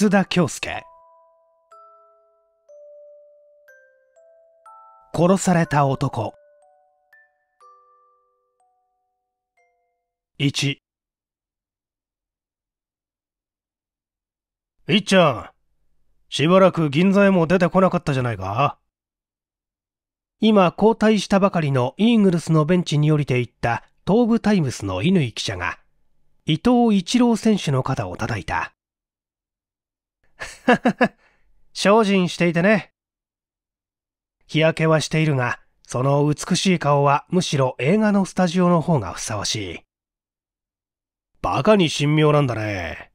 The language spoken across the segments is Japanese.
楠田恭介殺された男1いっちゃんしばらく銀座へも出てこなかったじゃないか今交代したばかりのイーグルスのベンチに降りていった東武タイムスの乾記者が伊藤一郎選手の肩を叩いた 精進していてね。日焼けはしているが、その美しい顔はむしろ映画のスタジオの方がふさわしい。バカに神妙なんだね。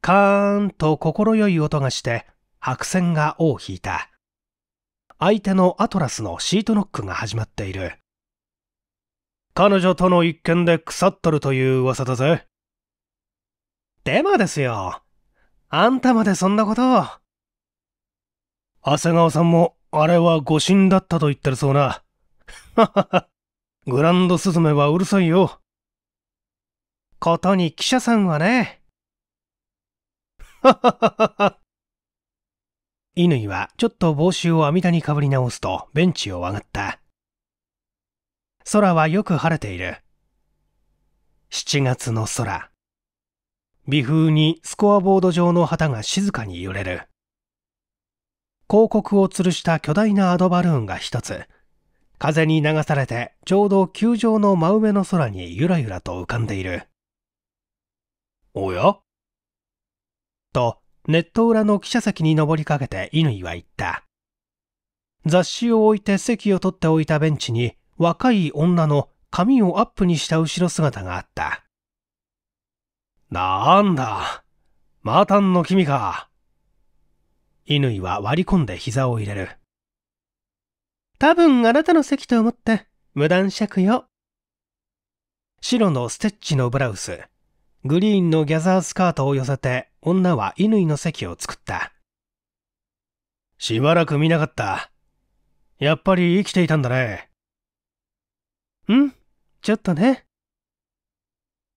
カーンと心よい音がして、白線が尾を引いた。相手のアトラスのシートノックが始まっている。彼女との一件で腐っとるという噂だぜ。デマですよ。あんたまでそんなことを。長谷川さんも、あれは誤信だったと言ってるそうな。ははは。グランドスズメはうるさいよ。ことに記者さんはね。はははは。乾はちょっと帽子を網田にかぶり直すとベンチを上がった。空はよく晴れている。7月の空。微風にスコアボード上の旗が静かに揺れる。広告を吊るした巨大なアドバルーンが一つ、風に流されてちょうど球場の真上の空にゆらゆらと浮かんでいる。おやと、ネット裏の記者席に登りかけて乾は言った。雑誌を置いて席を取っておいたベンチに若い女の髪をアップにした後ろ姿があった。なんだ、マタンの君か。犬は割り込んで膝を入れる。多分あなたの席と思って、無断借よ。白のステッチのブラウス、グリーンのギャザースカートを寄せて、女は乾の席を作った。しばらく見なかった。やっぱり生きていたんだね。うん、ちょっとね。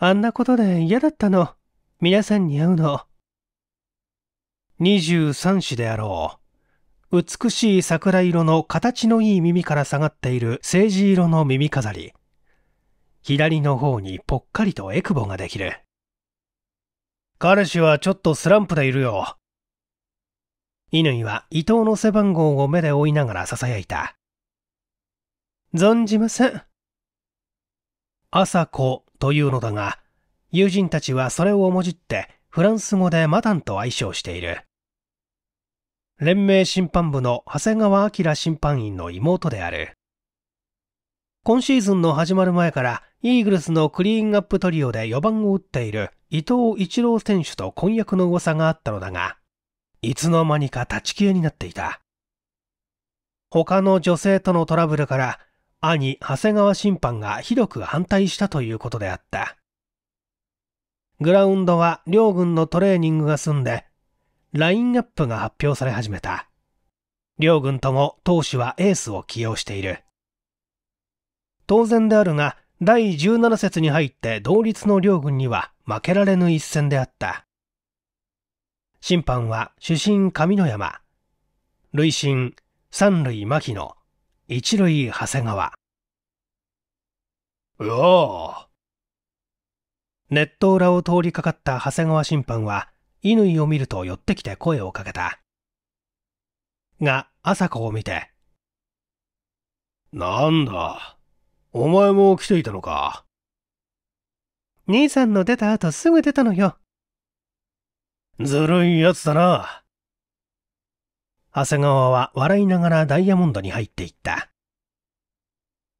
あんなことで嫌だったの。皆さんに会うの。23子であろう。美しい桜色の形のいい耳から下がっている青磁色の耳飾り。左の方にぽっかりとエクボができる。彼氏はちょっとスランプでいるよ。乾は伊藤の背番号を目で追いながら囁いた。存じません。朝子、というのだが、友人たちはそれをもじってフランス語でマダンと愛称している。連盟審判部の長谷川明審判員の妹である。今シーズンの始まる前からイーグルスのクリーンアップトリオで4番を打っている伊藤一郎選手と婚約の噂があったのだが、いつの間にか立ち消えになっていた。他の女性とのトラブルから兄長谷川審判がひどく反対したということであった。グラウンドは両軍のトレーニングが済んで、ラインアップが発表され始めた。両軍とも投手はエースを起用している。当然であるが、第17節に入って同率の両軍には負けられぬ一戦であった。審判は主審上野山、累進三塁牧野、一塁長谷川うおーネット裏を通りかかった長谷川審判は乾を見ると寄ってきて声をかけたが朝子を見てなんだお前も来ていたのか兄さんの出た後すぐ出たのよずるいやつだな長谷川は笑いながらダイヤモンドに入っていった。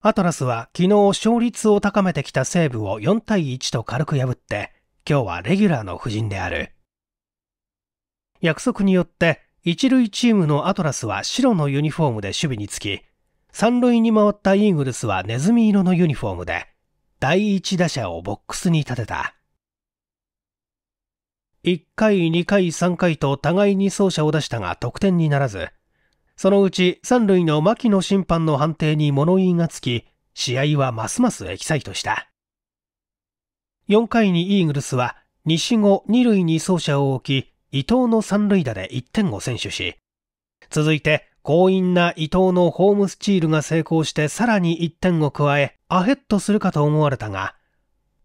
アトラスは昨日勝率を高めてきた西部を4対1と軽く破って、今日はレギュラーの布陣である。約束によって、一塁チームのアトラスは白のユニフォームで守備につき、三塁に回ったイーグルスはネズミ色のユニフォームで、第一打者をボックスに立てた。1回、2回、3回と互いに走者を出したが得点にならず、そのうち3塁の牧野審判の判定に物言いがつき、試合はますますエキサイトした。4回にイーグルスは西後2塁に走者を置き、伊藤の三塁打で1点を先取し、続いて強引な伊藤のホームスチールが成功してさらに1点を加え、アヘッドするかと思われたが、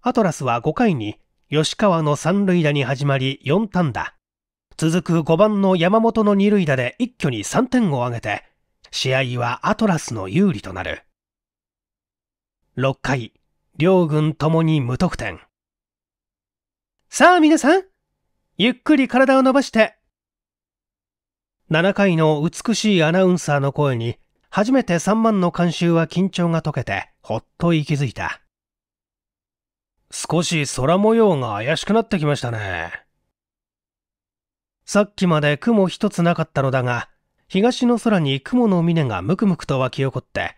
アトラスは5回に吉川の三塁打に始まり4単打。続く5番の山本の二塁打で一挙に3点を挙げて、試合はアトラスの有利となる。6回、両軍ともに無得点。さあ皆さん、ゆっくり体を伸ばして。7回の美しいアナウンサーの声に、初めて3万の観衆は緊張が解けて、ほっと息づいた。少し空模様が怪しくなってきましたね。さっきまで雲一つなかったのだが、東の空に雲の峰がむくむくと湧き起こって、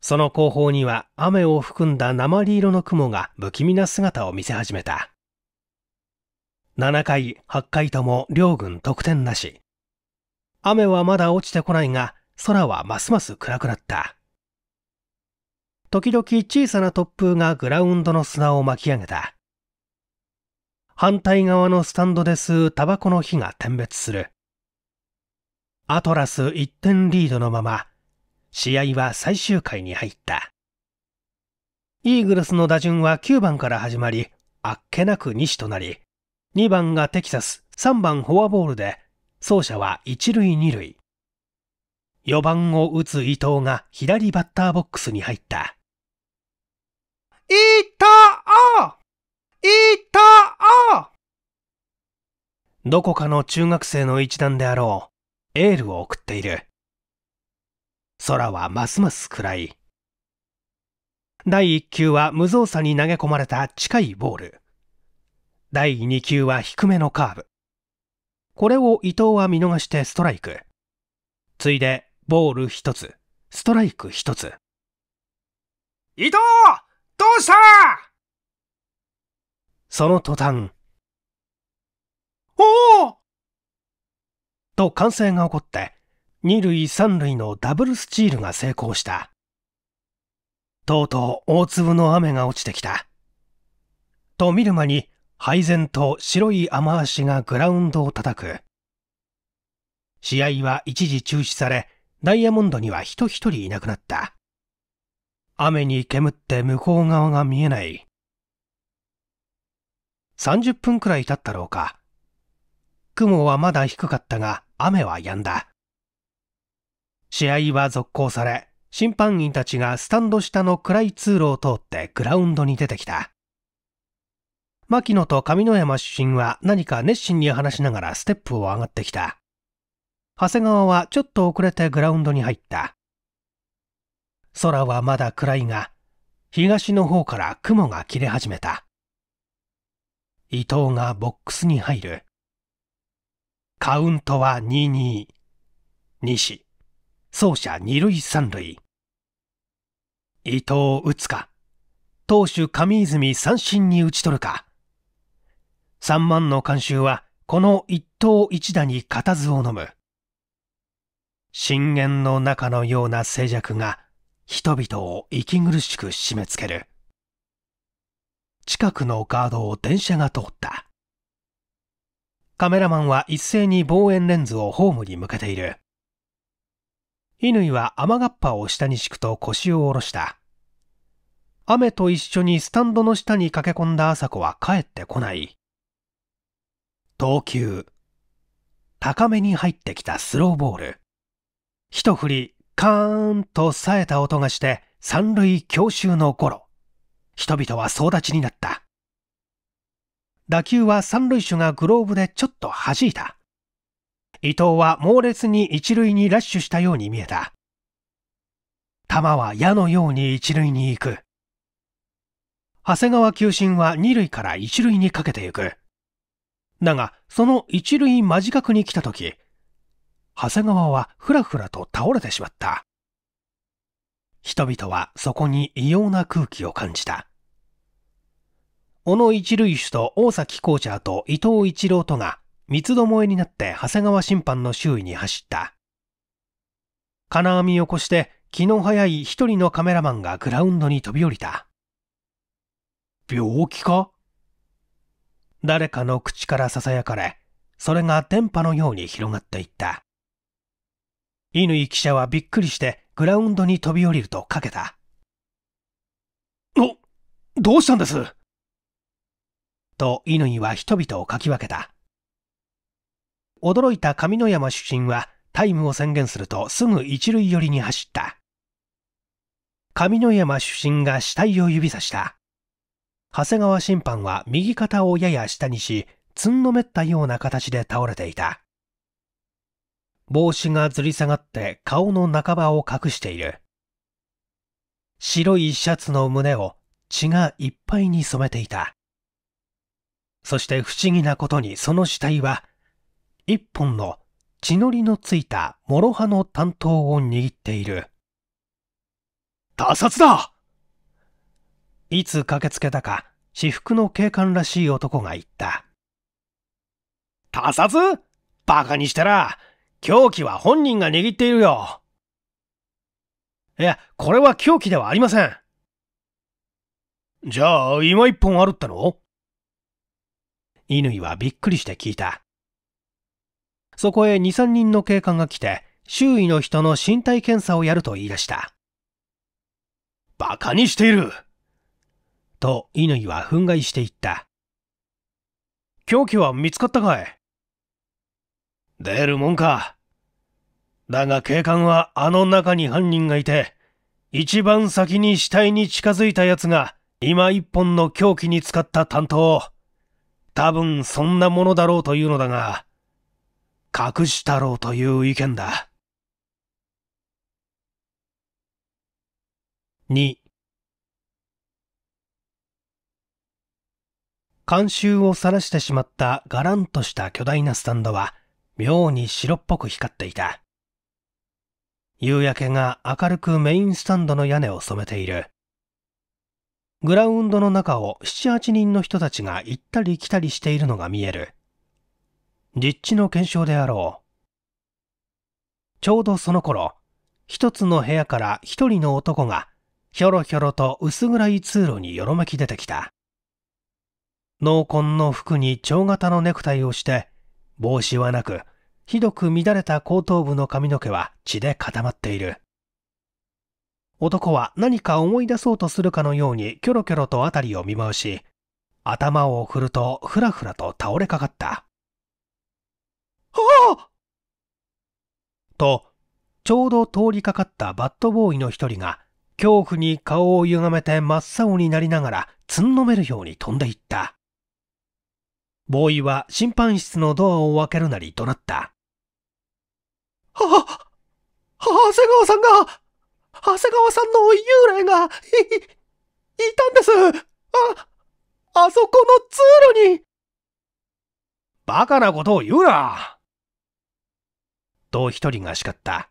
その後方には雨を含んだ鉛色の雲が不気味な姿を見せ始めた。7回、8回とも両軍得点なし。雨はまだ落ちてこないが、空はますます暗くなった。時々小さな突風がグラウンドの砂を巻き上げた。反対側のスタンドで吸うタバコの火が点滅する。アトラス1点リードのまま、試合は最終回に入った。イーグルスの打順は9番から始まり、あっけなく西となり、2番がテキサス、3番フォアボールで、走者は1塁2塁。4番を打つ伊藤が左バッターボックスに入った。いたあいたあどこかの中学生の一団であろう。エールを送っている。空はますます暗い。第1球は無造作に投げ込まれた近いボール。第2球は低めのカーブ。これを伊藤は見逃してストライク。ついで、ボール1つ、ストライク1つ。伊藤どうしたその途端、おおと歓声が起こって、二塁三塁のダブルスチールが成功した。とうとう大粒の雨が落ちてきた。と見る間に、配膳と白い雨足がグラウンドを叩く。試合は一時中止され、ダイヤモンドには人一人いなくなった。雨に煙って向こう側が見えない。30分くらい経ったろうか。雲はまだ低かったが、雨は止んだ。試合は続行され、審判員たちがスタンド下の暗い通路を通ってグラウンドに出てきた。牧野と上野山出身は何か熱心に話しながらステップを上がってきた。長谷川はちょっと遅れてグラウンドに入った。空はまだ暗いが、東の方から雲が切れ始めた。伊藤がボックスに入る。カウントは22。西。走者二塁三塁。伊藤打つか。投手上泉三振に打ち取るか。三万の観衆は、この一投一打に固唾を飲む。震源の中のような静寂が人々を息苦しく締め付ける近くのガードを電車が通ったカメラマンは一斉に望遠レンズをホームに向けている乾は雨がっぱを下に敷くと腰を下ろした雨と一緒にスタンドの下に駆け込んだ朝子は帰ってこない投球高めに入ってきたスローボール一振りカーンと冴えた音がして三塁強襲の頃、人々は総立ちになった。打球は三塁手がグローブでちょっと弾いた。伊藤は猛烈に一塁にラッシュしたように見えた。球は矢のように一塁に行く。長谷川球審は二塁から一塁にかけてゆく。だが、その一塁間近くに来た時、長谷川はふらふらと倒れてしまった。人々はそこに異様な空気を感じた。小野一塁手と大崎コーチャーと伊藤一郎とが三つどもえになって長谷川審判の周囲に走った。金網を越して気の早い一人のカメラマンがグラウンドに飛び降りた。病気か誰かの口から囁かれ、それが電波のように広がっていった。乾記者はびっくりしてグラウンドに飛び降りるとかけた。おどうしたんですと乾は人々をかき分けた。驚いた上野山主審はタイムを宣言するとすぐ一塁寄りに走った。上野山主審が死体を指さした。長谷川審判は右肩をやや下にし、つんのめったような形で倒れていた。帽子がずり下がって顔の半ばを隠している。白いシャツの胸を血がいっぱいに染めていた。そして不思議なことにその死体は、一本の血のりのついた諸刃の担当を握っている。他殺だいつ駆けつけたか、私服の警官らしい男が言った。他殺バカにしたら、凶器は本人が握っているよ。いや、これは凶器ではありません。じゃあ、今一本あるったの乾はびっくりして聞いた。そこへ2、3人の警官が来て、周囲の人の身体検査をやると言い出した。馬鹿にしていると乾は憤慨していった。凶器は見つかったかい出るもんか。だが警官はあの中に犯人がいて、一番先に死体に近づいた奴が今一本の凶器に使った担当。多分そんなものだろうというのだが、隠したろうという意見だ。2監修を晒してしまったガランとした巨大なスタンドは、妙に白っぽく光っていた。夕焼けが明るくメインスタンドの屋根を染めている。グラウンドの中を7、8人の人たちが行ったり来たりしているのが見える。実地の検証であろう。ちょうどその頃、一つの部屋から一人の男が、ひょろひょろと薄暗い通路によろめき出てきた。濃紺の服に蝶型のネクタイをして、帽子はなく、ひどく乱れた後頭部の髪の毛は血で固まっている。男は何か思い出そうとするかのようにキョロキョロと辺りを見回し、頭を振るとふらふらと倒れかかった。はあと、ちょうど通りかかったバッドボーイの一人が、恐怖に顔を歪めて真っ青になりながら、つんのめるように飛んでいった。ボーイは審判室のドアを開けるなり怒鳴った。はは、長谷川さんが、長谷川さんの幽霊が、い、いたんですあ、あそこの通路にバカなことを言うなと一人が叱った。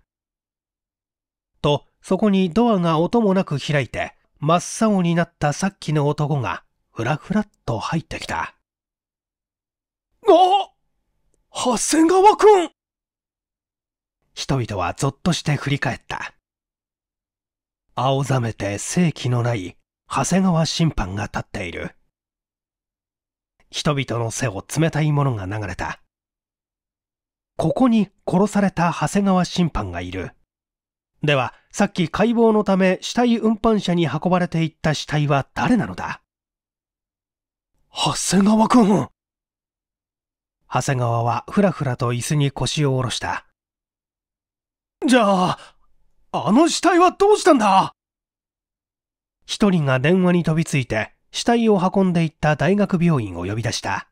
と、そこにドアが音もなく開いて、真っ青になったさっきの男が、ふらふらっと入ってきた。あ八千川くん人々はぞっとして振り返った。青ざめて生気のない長谷川審判が立っている。人々の背を冷たいものが流れた。ここに殺された長谷川審判がいる。では、さっき解剖のため死体運搬車に運ばれていった死体は誰なのだ長谷川くん長谷川はふらふらと椅子に腰を下ろした。じゃあ、あの死体はどうしたんだ一人が電話に飛びついて、死体を運んでいった大学病院を呼び出した。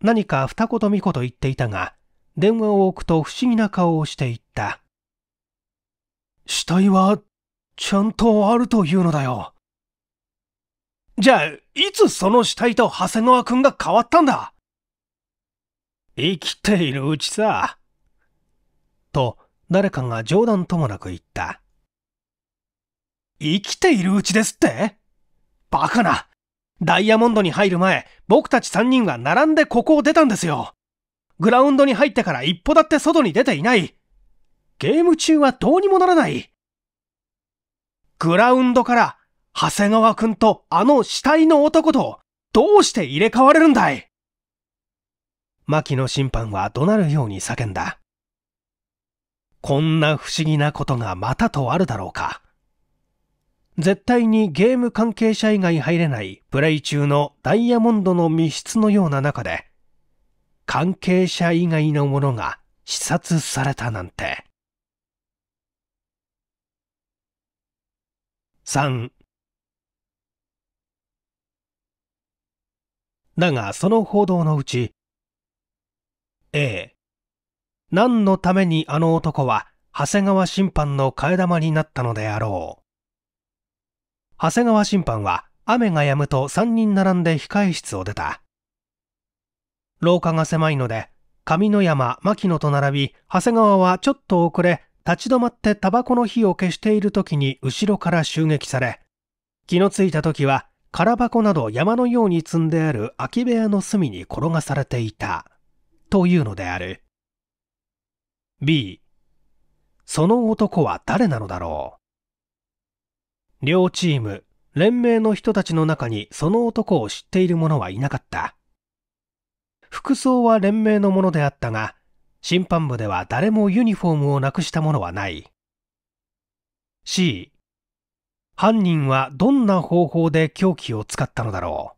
何か二言三言言っていたが、電話を置くと不思議な顔をしていった。死体は、ちゃんとあるというのだよ。じゃあ、いつその死体と長谷川くんが変わったんだ生きているうちさ。と、誰かが冗談ともなく言った。生きているうちですってバカなダイヤモンドに入る前、僕たち3人が並んでここを出たんですよ。グラウンドに入ってから一歩だって外に出ていない。ゲーム中はどうにもならない。グラウンドから、長谷川くんとあの死体の男と、どうして入れ替われるんだい牧野審判は怒鳴るように叫んだ。こんな不思議なことがまたとあるだろうか。絶対にゲーム関係者以外入れないプレイ中のダイヤモンドの密室のような中で、関係者以外のものが視察されたなんて。3だがその報道のうち A 何のためにあの男は長谷川審判の替え玉になったのであろう長谷川審判は雨が止むと3人並んで控え室を出た廊下が狭いので上野山牧野と並び長谷川はちょっと遅れ立ち止まってタバコの火を消している時に後ろから襲撃され気のついた時は空箱など山のように積んである空き部屋の隅に転がされていた。というのである。B その男は誰なのだろう両チーム連盟の人たちの中にその男を知っている者はいなかった服装は連盟のものであったが審判部では誰もユニフォームをなくした者はない C 犯人はどんな方法で凶器を使ったのだろう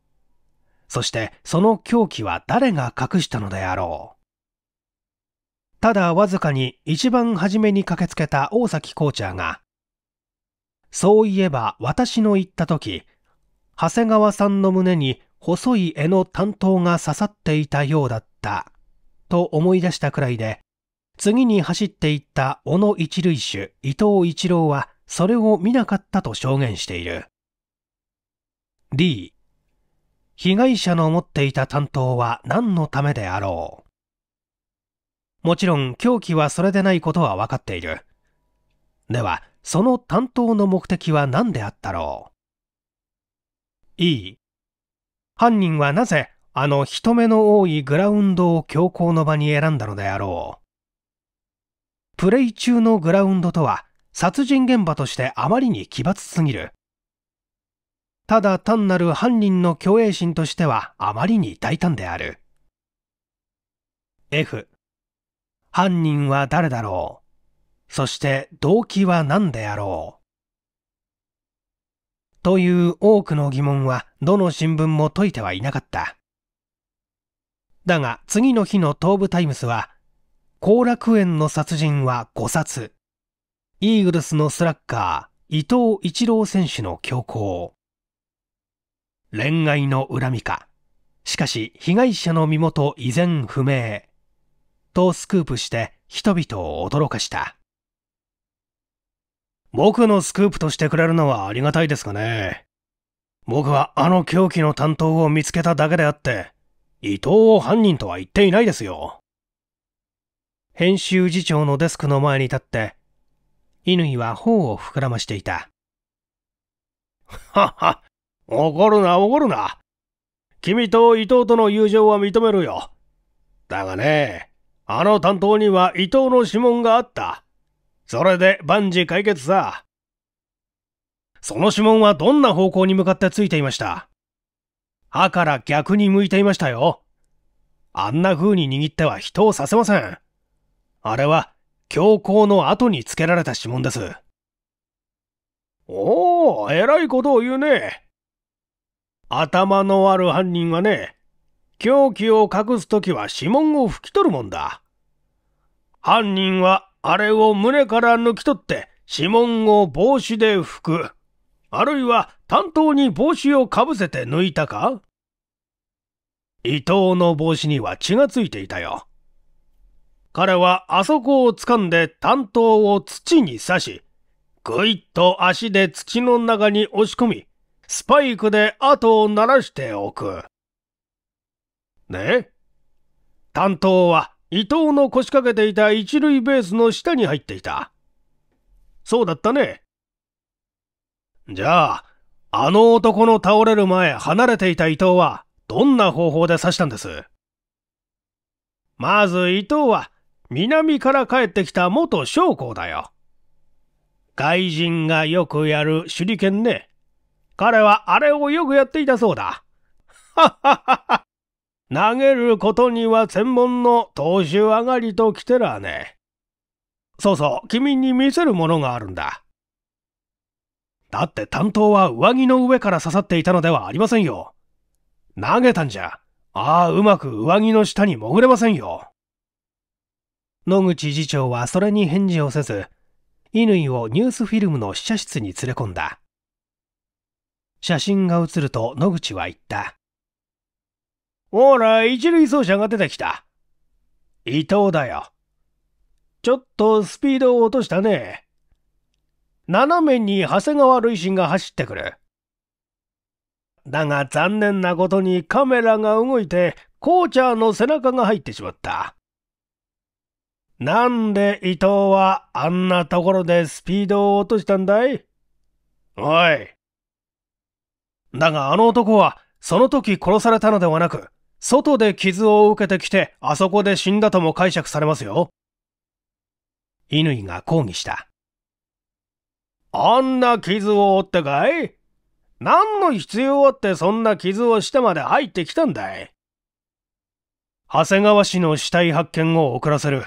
そしてその狂気は誰が隠したのであろう。ただわずかに一番初めに駆けつけた大崎コーチャーが、そういえば私の言った時、長谷川さんの胸に細い柄の担当が刺さっていたようだった、と思い出したくらいで、次に走っていった小野一塁手伊藤一郎はそれを見なかったと証言している。D 被害者の持っていた担当は何のためであろう。もちろん凶器はそれでないことは分かっている。では、その担当の目的は何であったろう ?E 犯人はなぜあの人目の多いグラウンドを強行の場に選んだのであろうプレイ中のグラウンドとは殺人現場としてあまりに奇抜すぎる。ただ単なる犯人の虚栄心としてはあまりに大胆である F 犯人は誰だろうそして動機は何であろうという多くの疑問はどの新聞も解いてはいなかった。だが次の日の東部タイムスは、後楽園の殺人は5冊、イーグルスのスラッガー伊藤一郎選手の強行、恋愛の恨みか。しかし被害者の身元依然不明。とスクープして人々を驚かした。僕のスクープとしてくれるのはありがたいですがね。僕はあの狂気の担当を見つけただけであって、伊藤を犯人とは言っていないですよ。編集次長のデスクの前に立って、乾は頬を膨らましていた。はは、怒るな、怒るな。君と伊藤との友情は認めるよ。だがね、あの担当には伊藤の指紋があった。それで万事解決さ。その指紋はどんな方向に向かってついていました歯から逆に向いていましたよ。あんな風に握っては人をさせません。あれは、強行の後につけられた指紋です。おお、偉いことを言うね。頭のある犯人はね、凶器を隠すときは指紋を拭き取るもんだ。犯人はあれを胸から抜き取って指紋を帽子で拭く。あるいは担当に帽子をかぶせて抜いたか伊藤の帽子には血がついていたよ。彼はあそこを掴んで担当を土に刺し、ぐいっと足で土の中に押し込み、スパイクで後を鳴らしておく。ね担当は伊藤の腰掛けていた一塁ベースの下に入っていた。そうだったね。じゃあ、あの男の倒れる前離れていた伊藤はどんな方法で刺したんですまず伊藤は南から帰ってきた元将校だよ。外人がよくやる手裏剣ね。彼はあれをよくやっていたそうだ。はははは。投げることには専門の投手上がりと来てらね。そうそう、君に見せるものがあるんだ。だって担当は上着の上から刺さっていたのではありませんよ。投げたんじゃ、ああ、うまく上着の下に潜れませんよ。野口次長はそれに返事をせず、乾をニュースフィルムの試写室に連れ込んだ。写真が映ると野口は言った。ほら、一塁走者が出てきた。伊藤だよ。ちょっとスピードを落としたね。斜めに長谷川塁心が走ってくる。だが残念なことにカメラが動いて、コーチャーの背中が入ってしまった。なんで伊藤はあんなところでスピードを落としたんだいおい、だがあの男は、その時殺されたのではなく、外で傷を受けてきて、あそこで死んだとも解釈されますよ。乾が抗議した。あんな傷を負ってかい何の必要あってそんな傷をしてまで入ってきたんだい長谷川氏の死体発見を遅らせる。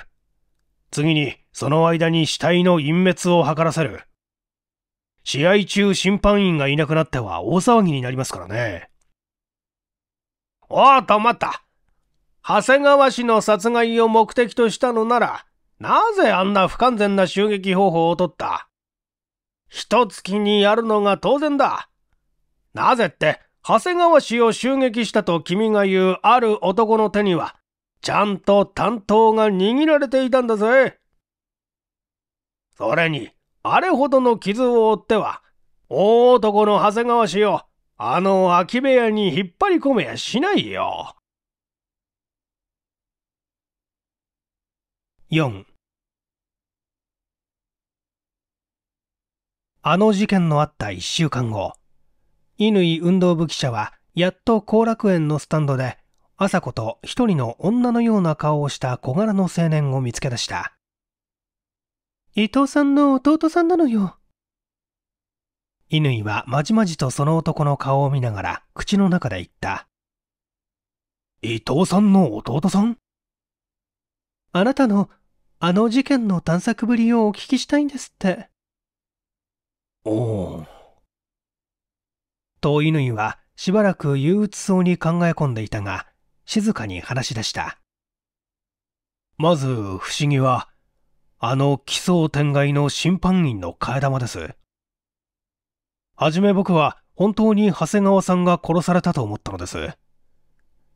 次に、その間に死体の隠滅を図らせる。試合中審判員がいなくなっては大騒ぎになりますからね。おお、止まった。長谷川氏の殺害を目的としたのなら、なぜあんな不完全な襲撃方法を取った一月にやるのが当然だ。なぜって、長谷川氏を襲撃したと君が言うある男の手には、ちゃんと担当が握られていたんだぜ。それに、あれほどの傷を負っては、大男の長谷川氏を、あの空き部屋に引っ張り込めやしないよ。4あの事件のあった1週間後、乾運動部記者は、やっと後楽園のスタンドで、朝子と一人の女のような顔をした小柄の青年を見つけ出した。伊藤さんの弟さんなのよ。乾はまじまじとその男の顔を見ながら口の中で言った。伊藤さんの弟さんあなたのあの事件の探索ぶりをお聞きしたいんですって。おお。と乾はしばらく憂鬱そうに考え込んでいたが、静かに話し出した。まず不思議は、あの奇想天外の審判員の替え玉です。はじめ僕は本当に長谷川さんが殺されたと思ったのです。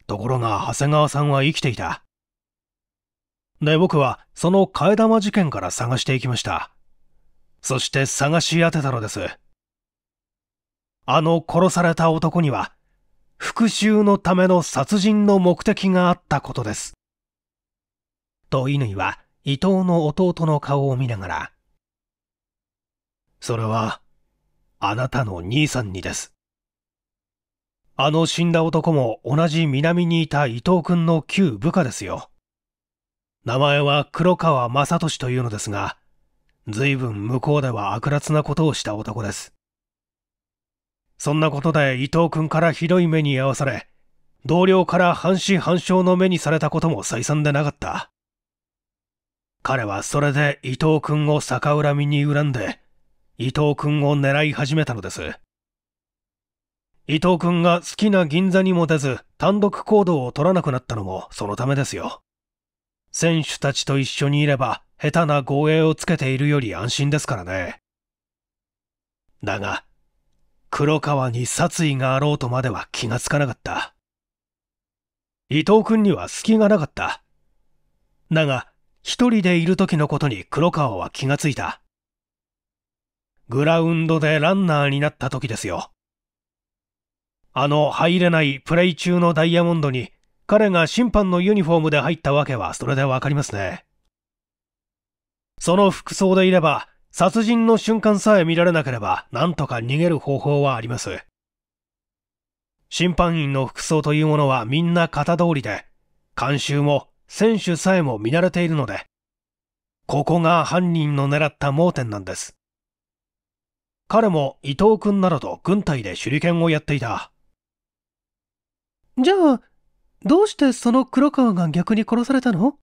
ところが長谷川さんは生きていた。で、僕はその替え玉事件から探していきました。そして探し当てたのです。あの殺された男には、復讐のための殺人の目的があったことです。と乾は伊藤の弟の顔を見ながら、それは、あなたの兄さんにです。あの死んだ男も同じ南にいた伊藤君の旧部下ですよ。名前は黒川正俊というのですが、随分向こうでは悪辣なことをした男です。そんなことで伊藤君からひどい目に遭わされ、同僚から半死半生の目にされたことも再三でなかった。彼はそれで伊藤君を逆恨みに恨んで、伊藤君を狙い始めたのです。伊藤君が好きな銀座にも出ず、単独行動を取らなくなったのもそのためですよ。選手たちと一緒にいれば、下手な護衛をつけているより安心ですからね。だが、黒川に殺意があろうとまでは気がつかなかった。伊藤君には隙がなかった。だが、一人でいる時のことに黒川は気がついた。グラウンドでランナーになった時ですよ。あの入れないプレイ中のダイヤモンドに彼が審判のユニフォームで入ったわけはそれでわかりますね。その服装でいれば殺人の瞬間さえ見られなければ何とか逃げる方法はあります。審判員の服装というものはみんな型通りで、監修も選手さえも見慣れているので、ここが犯人の狙った盲点なんです。彼も伊藤君などと軍隊で手裏剣をやっていた。じゃあ、どうしてその黒川が逆に殺されたの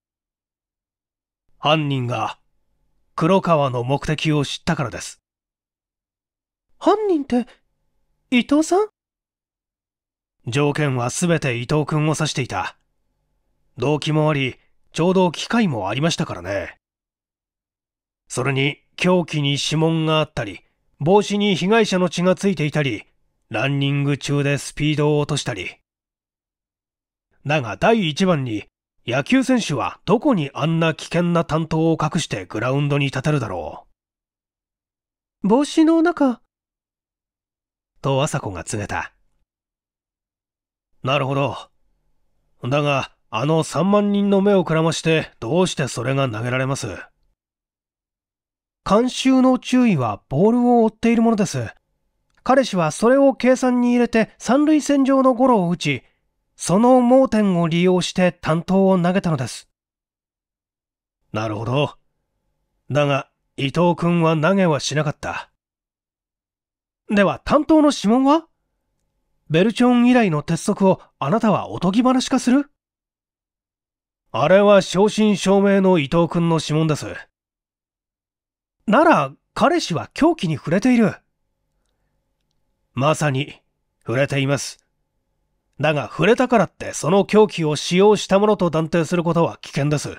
犯人が黒川の目的を知ったからです。犯人って伊藤さん条件は全て伊藤君を指していた。動機もあり、ちょうど機会もありましたからね。それに、凶器に指紋があったり、帽子に被害者の血がついていたり、ランニング中でスピードを落としたり。だが第一番に、野球選手はどこにあんな危険な担当を隠してグラウンドに立てるだろう。帽子の中。と朝子が告げた。なるほど。だが、あの3万人の目をくらましてどうしてそれが投げられます監修の注意はボールを追っているものです。彼氏はそれを計算に入れて三塁線上のゴロを打ち、その盲点を利用して担当を投げたのです。なるほど。だが、伊藤君は投げはしなかった。では、担当の指紋はベルチョン以来の鉄則をあなたはおとぎ話化するあれは正真正銘の伊藤君の指紋です。なら、彼氏は凶器に触れている。まさに、触れています。だが、触れたからってその凶器を使用したものと断定することは危険です。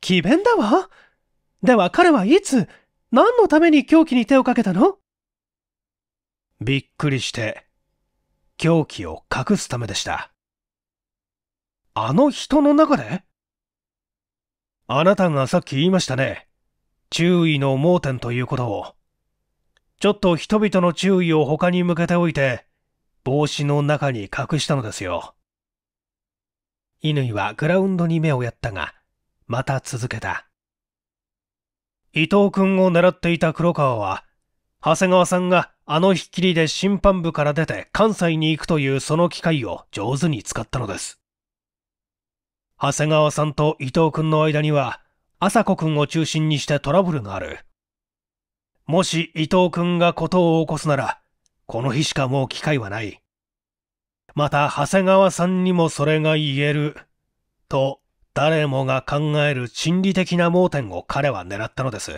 奇弁だわでは彼はいつ、何のために凶器に手をかけたのびっくりして、凶器を隠すためでした。あの人の中であなたがさっき言いましたね。注意の盲点ということを。ちょっと人々の注意を他に向けておいて、帽子の中に隠したのですよ。乾はグラウンドに目をやったが、また続けた。伊藤君を狙っていた黒川は、長谷川さんがあのひっきりで審判部から出て関西に行くというその機会を上手に使ったのです。長谷川さんと伊藤君の間には、朝子君を中心にしてトラブルがある。もし伊藤君が事を起こすなら、この日しかもう機会はない。また、長谷川さんにもそれが言える、と誰もが考える心理的な盲点を彼は狙ったのです。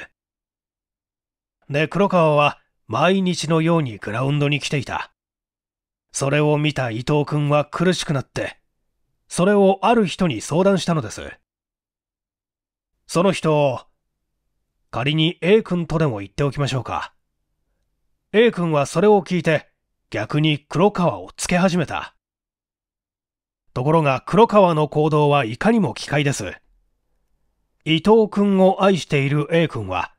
で、黒川は毎日のようにグラウンドに来ていた。それを見た伊藤君は苦しくなって、それをある人に相談したのです。その人、仮に A 君とでも言っておきましょうか。A 君はそれを聞いて逆に黒川をつけ始めた。ところが黒川の行動はいかにも奇怪です。伊藤君を愛している A 君は、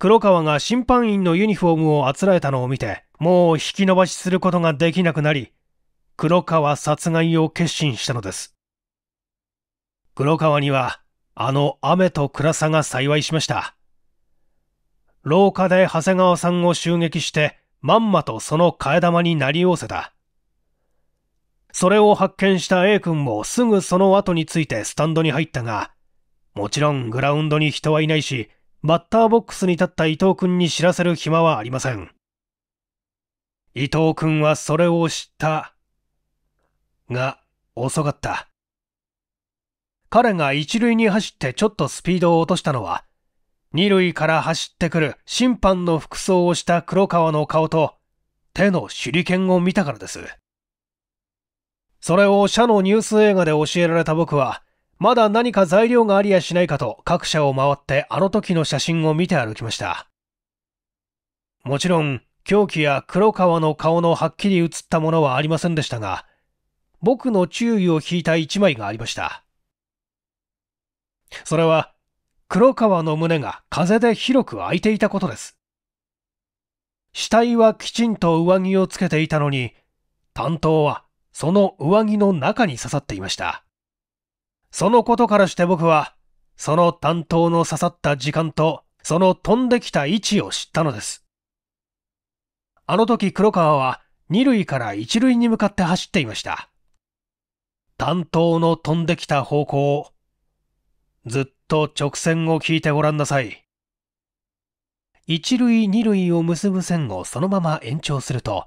黒川が審判員のユニフォームをあつらえたのを見て、もう引き延ばしすることができなくなり、黒川殺害を決心したのです。黒川には、あの雨と暗さが幸いしました。廊下で長谷川さんを襲撃して、まんまとその替え玉になりおせた。それを発見した A 君もすぐその後についてスタンドに入ったが、もちろんグラウンドに人はいないし、バッターボックスに立った伊藤君に知らせる暇はありません。伊藤君はそれを知ったが、遅かった。彼が一塁に走ってちょっとスピードを落としたのは、二塁から走ってくる審判の服装をした黒川の顔と、手の手裏剣を見たからです。それを社のニュース映画で教えられた僕は、まだ何か材料がありやしないかと各社を回ってあの時の写真を見て歩きました。もちろん、凶器や黒川の顔のはっきり写ったものはありませんでしたが、僕の注意を引いた一枚がありました。それは、黒川の胸が風で広く開いていたことです。死体はきちんと上着をつけていたのに、担当はその上着の中に刺さっていました。そのことからして僕は、その担当の刺さった時間と、その飛んできた位置を知ったのです。あの時黒川は二塁から一塁に向かって走っていました。担当の飛んできた方向を、ずっと直線を引いてごらんなさい。一塁二塁を結ぶ線をそのまま延長すると、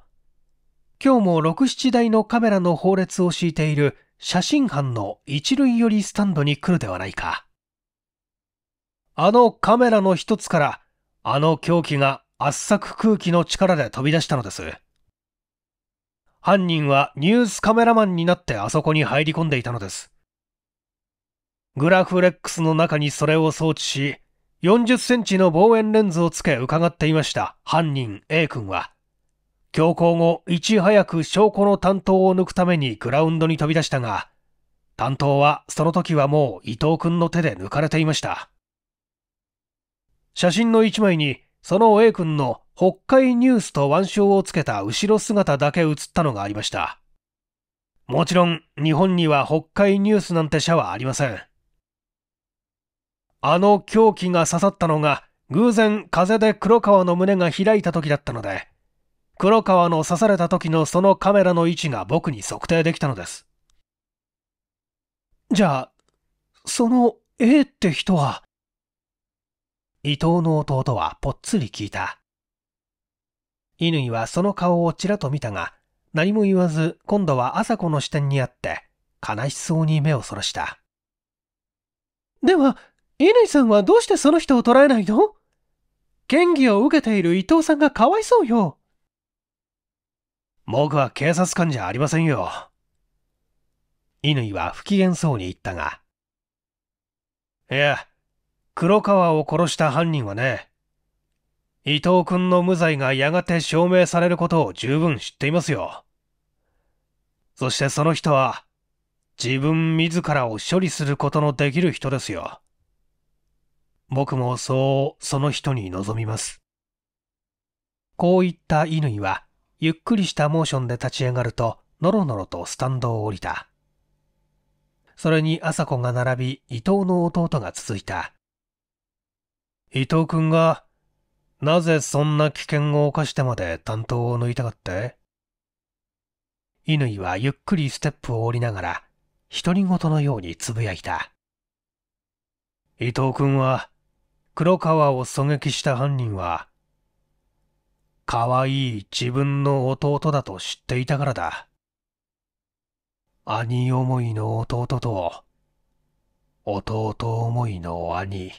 今日も6、7台のカメラの法列を敷いている写真班の一塁寄りスタンドに来るではないか。あのカメラの一つから、あの凶器が圧搾空気の力で飛び出したのです。犯人はニュースカメラマンになってあそこに入り込んでいたのです。グラフレックスの中にそれを装置し、40センチの望遠レンズをつけ伺っていました犯人 A 君は、強行後いち早く証拠の担当を抜くためにグラウンドに飛び出したが、担当はその時はもう伊藤君の手で抜かれていました。写真の一枚にその A 君の北海ニュースと腕章をつけた後ろ姿だけ映ったのがありました。もちろん、日本には北海ニュースなんて社はありません。あの狂気が刺さったのが、偶然風で黒川の胸が開いた時だったので、黒川の刺された時のそのカメラの位置が僕に測定できたのです。じゃあ、その A って人は伊藤の弟はぽっつり聞いた。乾はその顔をちらと見たが、何も言わず、今度は朝子の視点にあって、悲しそうに目をそらした。では、乾さんはどうしてその人を捕らえないの嫌疑を受けている伊藤さんがかわいそうよ。僕は警察官じゃありませんよ。乾は不機嫌そうに言ったが。いや、黒川を殺した犯人はね、伊藤君の無罪がやがて証明されることを十分知っていますよ。そしてその人は、自分自らを処理することのできる人ですよ。僕もそうその人に望みます。こう言った乾は、ゆっくりしたモーションで立ち上がると、のろのろとスタンドを降りた。それに朝子が並び、伊藤の弟が続いた。伊藤君がなぜそんな危険を冒してまで担当を抜いたかって乾はゆっくりステップを降りながら、独り言のようにつぶやいた。伊藤君は、黒川を狙撃した犯人は、可愛い自分の弟だと知っていたからだ。兄思いの弟と、弟思いの兄。